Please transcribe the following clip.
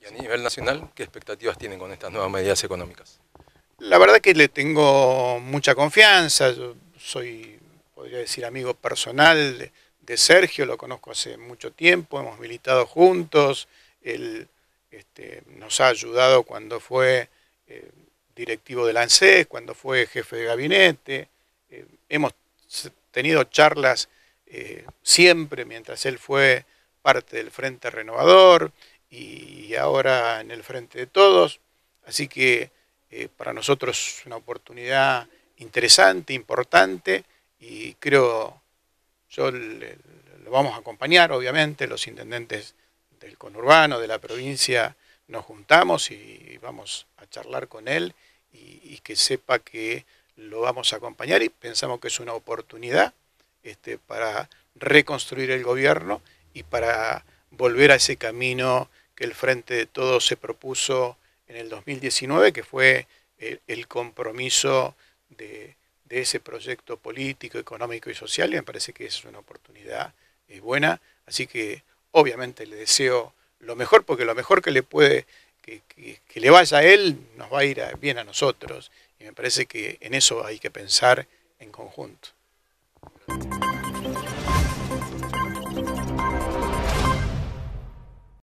y a nivel nacional, ¿qué expectativas tienen con estas nuevas medidas económicas? La verdad que le tengo mucha confianza, yo soy, podría decir, amigo personal de, Sergio, lo conozco hace mucho tiempo, hemos militado juntos, él este, nos ha ayudado cuando fue eh, directivo del ANSES, cuando fue jefe de gabinete, eh, hemos tenido charlas eh, siempre mientras él fue parte del Frente Renovador y ahora en el frente de todos. Así que eh, para nosotros es una oportunidad interesante, importante y creo yo lo vamos a acompañar, obviamente, los intendentes del conurbano, de la provincia, nos juntamos y vamos a charlar con él y, que sepa que lo vamos a acompañar y pensamos que es una oportunidad este, para reconstruir el gobierno y para volver a ese camino el Frente de Todos se propuso en el 2019, que fue eh, el, compromiso de, ese proyecto político, económico y social, y me parece que es una oportunidad buena. Así que obviamente le deseo lo mejor, porque lo mejor que le puede, que, le vaya a él, nos va a ir bien a nosotros. Y me parece que en eso hay que pensar en conjunto.